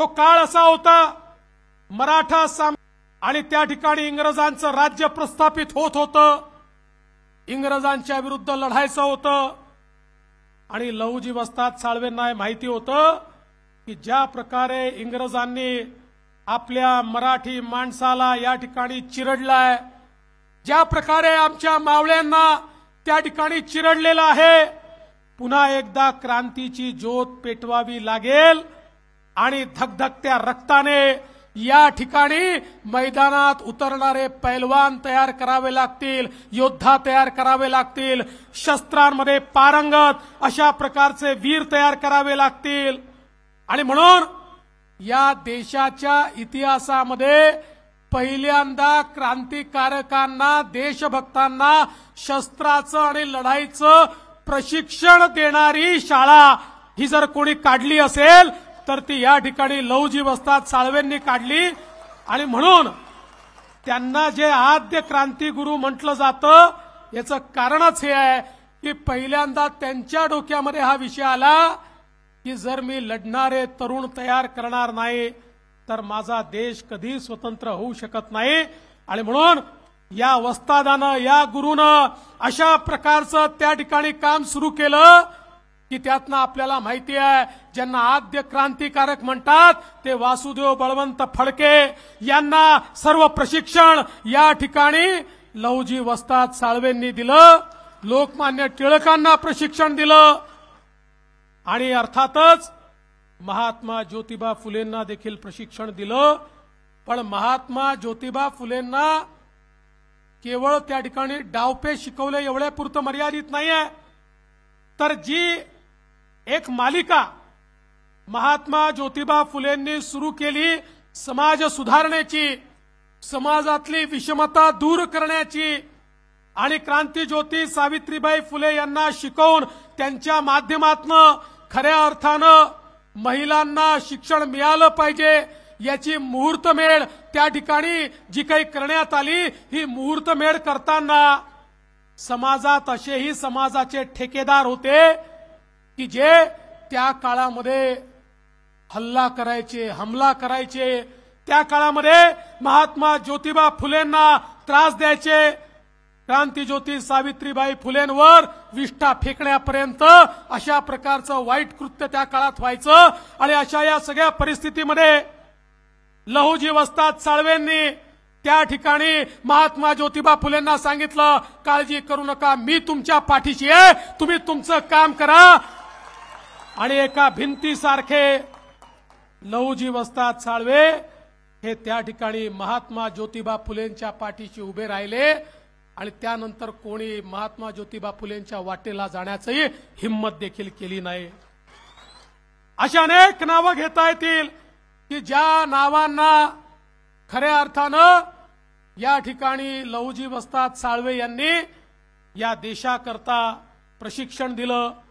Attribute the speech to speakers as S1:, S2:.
S1: तो काळ असा होता मराठा साम आणि त्या ठिकाणी इंग्रजांचं राज्य प्रस्थापित होत होतं इंग्रजांच्या विरुद्ध लढायचं होतं आणि लहुजी वस्ताद साळवेंना माहिती होतं की ज्या प्रकारे इंग्रजांनी आपल्या मराठी माणसाला या ठिकाणी चिरडलाय ज्या प्रकारे आमच्या मावळ्यांना त्या ठिकाणी चिरडलेलं आहे पुन्हा एकदा क्रांतीची ज्योत पेटवावी लागेल आणि धकधकत्या रक्ताने या ठिकाणी मैदानात उतरणारे पैलवान तयार करावे लागतील योद्धा तयार करावे लागतील शस्त्रांमध्ये पारंगत अशा प्रकारचे वीर तयार करावे लागतील आणि म्हणून या देशाच्या इतिहासामध्ये पहिल्यांदा क्रांतिकारकांना देशभक्तांना शस्त्राचं आणि लढाईचं प्रशिक्षण देणारी शाळा ही जर कोणी काढली असेल तर ती या ठिकाणी लवजी वस्तात साळवेंनी काढली आणि म्हणून त्यांना जे आद्य क्रांती गुरु म्हटलं जातं याचं कारणच हे आहे की पहिल्यांदा त्यांच्या डोक्यामध्ये हा विषय आला की जर मी लढणारे तरुण तयार करणार नाही तर माझा देश कधी स्वतंत्र होऊ शकत नाही आणि म्हणून या वस्तादानं या गुरुनं अशा प्रकारचं त्या ठिकाणी काम सुरू केलं की त्यातनं आपल्याला माहिती आहे ज्यांना आद्य क्रांतिकारक म्हणतात ते वासुदेव बळवंत फडके यांना सर्व प्रशिक्षण या ठिकाणी लवजी वस्ताद साळवेंनी दिलं लोकमान्य टिळकांना प्रशिक्षण दिलं आणि अर्थातच महात्मा ज्योतिबा फुलेंना देखील प्रशिक्षण दिलं पण महात्मा ज्योतिबा फुलेंना केवळ त्या ठिकाणी डावपे शिकवले एवढ्या पुरतं मर्यादित नाहीये तर जी एक मालिका महात्मा ज्योतिबा फुलेंनी सुरू केली समाज सुधारण्याची समाजातली विषमता दूर करण्याची आणि क्रांतीज्योती सावित्रीबाई फुले यांना शिकवून त्यांच्या माध्यमातनं खऱ्या अर्थानं महिलांना शिक्षण मिळालं पाहिजे याची मुहूर्तमेळ त्या ठिकाणी जी काही करण्यात आली ही मुहूर्तमेळ करताना समाजात असेही समाजाचे ठेकेदार होते की जे त्या काळामध्ये हल्ला करायचे हमला करायचे त्या काळामध्ये महात्मा ज्योतिबा फुलेंना त्रास द्यायचे क्रांतीज्योती सावित्रीबाई फुलेंवर विष्ठा फेकण्यापर्यंत अशा प्रकारचं वाईट कृत्य त्या काळात व्हायचं आणि अशा या सगळ्या परिस्थितीमध्ये लहुजी वस्तात साळवेंनी त्या ठिकाणी महात्मा ज्योतिबा फुलेंना सांगितलं काळजी करू नका मी तुमच्या पाठीशी आहे तुम्ही तुमचं काम करा आणि एका भिंतीसारखे लहूजी वस्ताद साळवे हे त्या ठिकाणी महात्मा ज्योतिबा फुलेंच्या पाठीशी उभे राहिले आणि त्यानंतर कोणी महात्मा ज्योतिबा फुलेंच्या वाटेला जाण्याचंही हिंमत देखील केली नाही अशा अनेक नावं घेता येतील की ज्या नावांना खऱ्या अर्थानं या ठिकाणी लहूजी वस्ताद साळवे यांनी या देशाकरता प्रशिक्षण दिलं